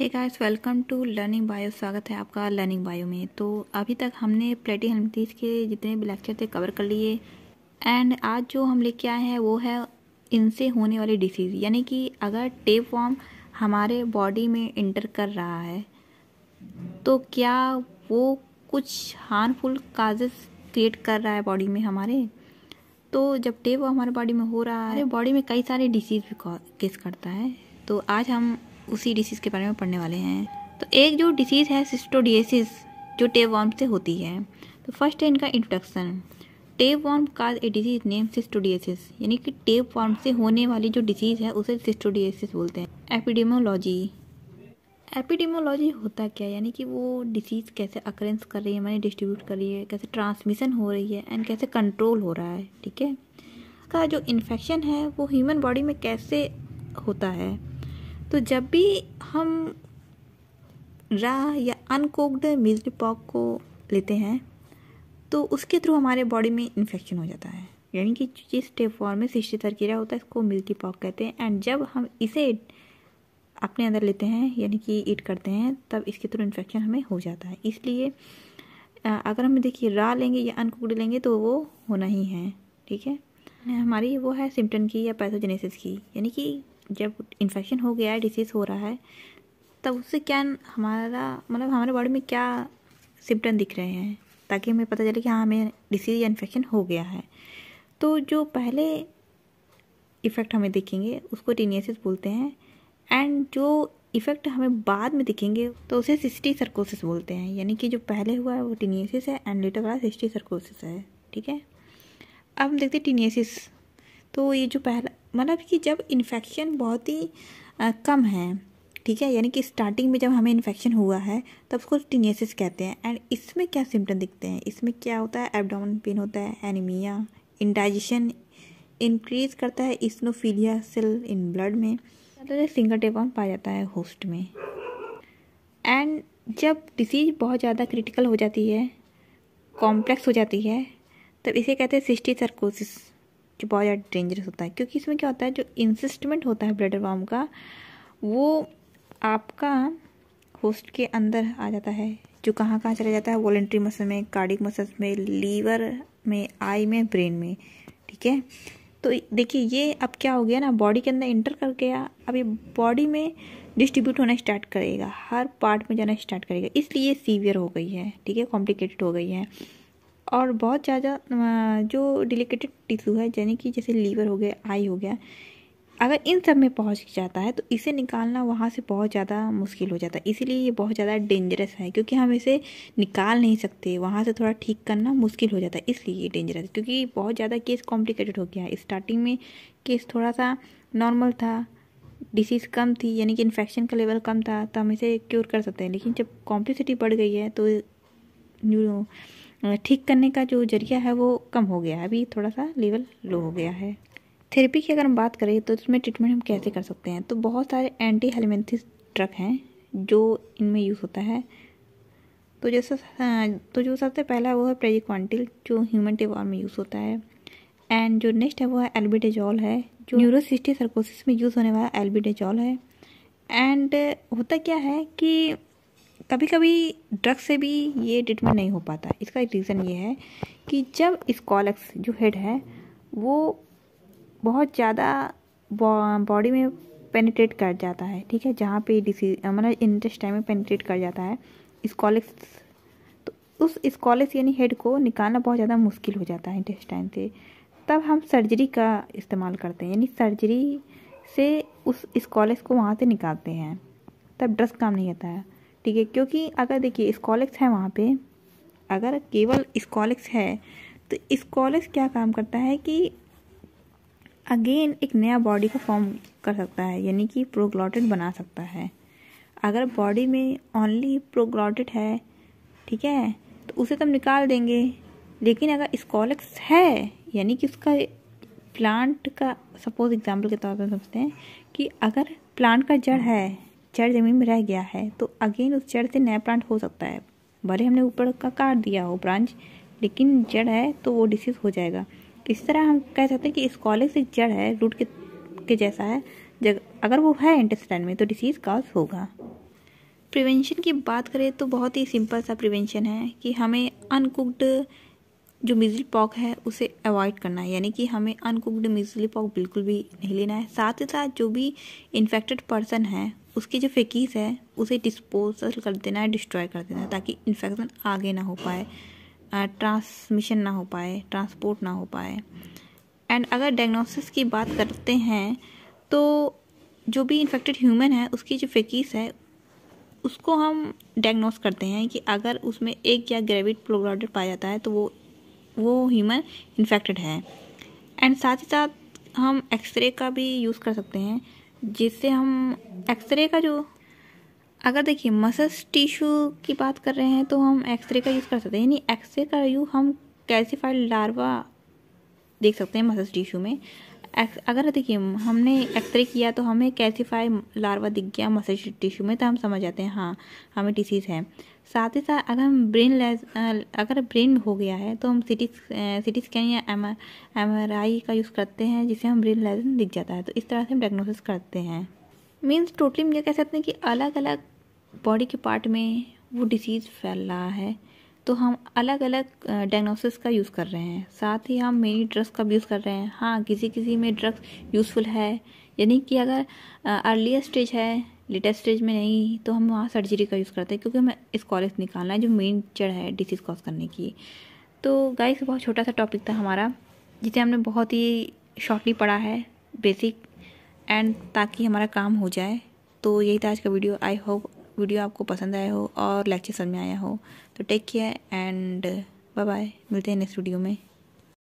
hey guys welcome to learning bio स्वागत है आपका लर्निंग बायो में तो अभी तक हमने प्लेटी हेल्मतीस के जितने भी लेक्चर थे कवर कर लिए एंड आज जो हम लेके आए हैं वो है इनसे होने वाली डिसीज़ यानी कि अगर टेप वॉर्म हमारे बॉडी में इंटर कर रहा है तो क्या वो कुछ हार्मफुल काजेस क्रिएट कर रहा है बॉडी में हमारे तो जब टेप हमारे बॉडी में हो रहा है बॉडी में कई सारे डिसीज़ भी केस करता है तो आज हम उसी डिसीज़ के बारे में पढ़ने वाले हैं तो एक जो डिसीज़ है सिस्टोडिएसिस जो टेप वॉर्म से होती है तो फर्स्ट है इनका इंट्रोडक्शन टेप वॉर्म का ए डिजीज़ नेम सिस्टोडिएसिस यानी कि टेप वॉर्म से होने वाली जो डिजीज़ है उसे सिस्टोडिएसिस बोलते हैं एपिडेमोलॉजी एपिडेमोलॉजी होता क्या है यानी कि वो डिसीज़ कैसे अक्रेंस कर रही है मैंने डिस्ट्रीब्यूट कर रही है कैसे ट्रांसमिशन हो रही है एंड कैसे कंट्रोल हो रहा है ठीक है का जो इन्फेक्शन है वो ह्यूमन बॉडी में कैसे होता है तो जब भी हम रा या अनकोक्ड मिल्ड पॉक को लेते हैं तो उसके थ्रू हमारे बॉडी में इन्फेक्शन हो जाता है यानी कि जिस स्टेप फॉर में सिक्सटी तरकीरा होता है इसको मिल्की पॉक कहते हैं एंड जब हम इसे अपने अंदर लेते हैं यानी कि ईट करते हैं तब इसके थ्रू इन्फेक्शन हमें हो जाता है इसलिए अगर हम देखिए रा लेंगे या अनकुकड लेंगे तो वो होना ही है ठीक है हमारी वो है सिम्टन की या पैथोजेनेसिस की यानी कि जब इन्फेक्शन हो गया है डिसीज़ हो रहा है तब उससे क्या हमारा मतलब हमारे बॉडी में क्या सिम्टम दिख रहे हैं ताकि हमें पता चले कि हाँ हमें डिसीज़ या इन्फेक्शन हो गया है तो जो पहले इफ़ेक्ट हमें दिखेंगे उसको टीनियसिस बोलते हैं एंड जो इफ़ेक्ट हमें बाद में दिखेंगे तो उसे सिस्टी सर्कोसिस बोलते हैं यानी कि जो पहले हुआ है वो टीनियसिस है एंड लेटर वाला सिस्टी सर्कोसिस है ठीक है अब हम देखते हैं टीनियसिस तो ये जो पहला मतलब कि जब इन्फेक्शन बहुत ही कम है ठीक है यानी कि स्टार्टिंग में जब हमें इन्फेक्शन हुआ है तब उसको टीनियसिस कहते हैं एंड इसमें क्या सिम्टम दिखते हैं इसमें क्या होता है एबडामन पेन होता है एनीमिया इंडाइजेशन इंक्रीज करता है इसनोफीलिया सेल इन ब्लड में ज़्यादातर सिंगल टेपॉम पाया जाता है होस्ट में एंड जब डिसीज बहुत ज़्यादा क्रिटिकल हो जाती है कॉम्प्लेक्स हो जाती है तब इसे कहते हैं सिस्टी सर्कोसिस जो बहुत ज़्यादा डेंजरस होता है क्योंकि इसमें क्या होता है जो इंसिस्टमेंट होता है ब्लडर वाम का वो आपका होस्ट के अंदर आ जाता है जो कहाँ कहाँ चला जाता है वॉलेंट्री मसल में कार्डिक मसल्स में लीवर में आई में ब्रेन में ठीक है तो देखिए ये अब क्या हो गया ना बॉडी के अंदर इंटर कर गया अब ये बॉडी में डिस्ट्रीब्यूट होना स्टार्ट करेगा हर पार्ट में जाना स्टार्ट करेगा इसलिए सीवियर हो गई है ठीक है कॉम्प्लिकेटेड हो गई है और बहुत ज़्यादा जो डिलिकेटेड टिश्यू है यानी कि जैसे लीवर हो गया आई हो गया अगर इन सब में पहुंच जाता है तो इसे निकालना वहाँ से बहुत ज़्यादा मुश्किल हो जाता है इसीलिए ये बहुत ज़्यादा डेंजरस है क्योंकि हम इसे निकाल नहीं सकते वहाँ से थोड़ा ठीक करना मुश्किल हो जाता है इसलिए ये डेंजरस क्योंकि बहुत ज़्यादा केस कॉम्प्लिकेटेड हो गया है स्टार्टिंग में केस थोड़ा सा नॉर्मल था डिसीज़ कम थी यानी कि इन्फेक्शन का लेवल कम था तो हम इसे क्योर कर सकते हैं लेकिन जब कॉम्प्लिसिटी बढ़ गई है तो न्यू ठीक करने का जो जरिया है वो कम हो गया है अभी थोड़ा सा लेवल लो हो गया है थेरेपी की अगर हम बात करें तो इसमें ट्रीटमेंट हम कैसे कर सकते हैं तो बहुत सारे एंटी हेलमेंथिस ड्रग हैं जो इनमें यूज़ होता है तो जैसे तो जो सबसे पहला वो है प्रेजिक्वान्टिल जो ह्यूमन टेबॉल में यूज़ होता है एंड जो नेक्स्ट है वो है एल्बिडेजॉल है जो न्यूरोसिस्टी सर्कोसिस में यूज़ होने वाला एल्बिडेजॉल है एंड होता क्या है कि कभी कभी ड्रग से भी ये ट्रीटमेंट नहीं हो पाता इसका एक रीज़न ये है कि जब स्कॉलक्स जो हेड है वो बहुत ज़्यादा बॉडी में पेनिट्रेट कर जाता है ठीक है जहाँ पे डिसीज मतलब इंटेस्टाइन में पेनिट्रेट कर जाता है स्कॉलिक्स तो उस स्कॉलिक्स यानी हेड को निकालना बहुत ज़्यादा मुश्किल हो जाता है इंटेस्टाइन से तब हम सर्जरी का इस्तेमाल करते हैं यानी सर्जरी से उस स्कॉलिक्स को वहाँ से निकालते हैं तब ड्रग्स काम नहीं होता है ठीक है क्योंकि अगर देखिए स्कॉलेक्स है वहाँ पे अगर केवल स्कॉलेक्स है तो स्कॉलेक्स क्या काम करता है कि अगेन एक नया बॉडी को फॉर्म कर सकता है यानी कि प्रोग्लॉटेड बना सकता है अगर बॉडी में ओनली प्रोग्लॉटेड है ठीक है तो उसे तो हम निकाल देंगे लेकिन अगर स्कॉलेक्स है यानी कि उसका प्लांट का सपोज एग्जाम्पल के तौर पर समझते हैं कि अगर प्लांट का जड़ है जड़ ज़मीन में रह गया है तो अगेन उस जड़ से नया प्लांट हो सकता है भले हमने ऊपर का काट दिया हो ब्रांच लेकिन जड़ है तो वो डिसीज हो जाएगा इस तरह हम कह सकते हैं कि इस कॉलेज एक जड़ है रूट के के जैसा है जग, अगर वो है इंटेस्टाइन में तो डिसीज़ काज होगा प्रिवेंशन की बात करें तो बहुत ही सिंपल सा प्रिवेंशन है कि हमें अनकुकड जो मिजल पॉक है उसे अवॉइड करना है यानी कि हमें अनकुकड मिजली पॉक बिल्कुल भी नहीं लेना है साथ ही साथ जो भी इन्फेक्टेड पर्सन है उसकी जो फेकीज़ है उसे डिस्पोजल कर देना है डिस्ट्रॉय कर देना है ताकि इन्फेक्शन आगे ना हो पाए ट्रांसमिशन ना हो पाए ट्रांसपोर्ट ना हो पाए एंड अगर डायग्नोसिस की बात करते हैं तो जो भी इन्फेक्टेड ह्यूमन है उसकी जो फेकीस है उसको हम डायग्नोस करते हैं कि अगर उसमें एक या ग्रेविड प्लोराइड पाया जाता है तो वो वो ह्यूमन इन्फेक्टेड है एंड साथ ही साथ हम एक्सरे का भी यूज़ कर सकते हैं जिससे हम एक्सरे का जो अगर देखिए मसल्स टिश्यू की बात कर रहे हैं तो हम एक्सरे का यूज़ कर सकते हैं यानी एक्सरे का यू हम कैल्सीफाइड लार्वा देख सकते हैं मसल्स टिश्यू में अगर देखिए हमने एक्सरे किया तो हमें कैल्सीफाई लार्वा दिख गया मसल टिश्यू में तो हम समझ जाते हैं हाँ हमें डिसीज़ है साथ ही साथ अगर हम ब्रेन लेस अगर ब्रेन हो गया है तो हम सिटी सिटी स्कैन या एम एम का यूज़ करते हैं जिससे हम ब्रेन लेसन दिख जाता है तो इस तरह से हम डायग्नोसिस करते हैं मीन्स टोटली मुझे कह सकते हैं कि अलग अलग बॉडी के पार्ट में वो डिसीज़ फैल रहा है तो हम अलग अलग डायग्नोसिस का यूज़ कर रहे हैं साथ ही हम मेनी ड्रग्स का भी यूज़ कर रहे हैं हाँ किसी किसी में ड्रग्स यूज़फुल है यानी कि अगर अर्ली स्टेज है लेटेस्ट स्टेज में नहीं तो हम वहाँ सर्जरी का यूज़ करते हैं क्योंकि हमें इस कॉलेज निकालना है जो मेन चढ़ है डिसीज़ कॉज करने की तो गाइस बहुत छोटा सा टॉपिक था हमारा जिसे हमने बहुत ही शॉर्टली पढ़ा है बेसिक एंड ताकि हमारा काम हो जाए तो यही था आज का वीडियो आई होप वीडियो आपको पसंद आया हो और लेक्चर समझ में आया हो तो take care and bye bye मिलते हैं नेक्स्ट वीडियो में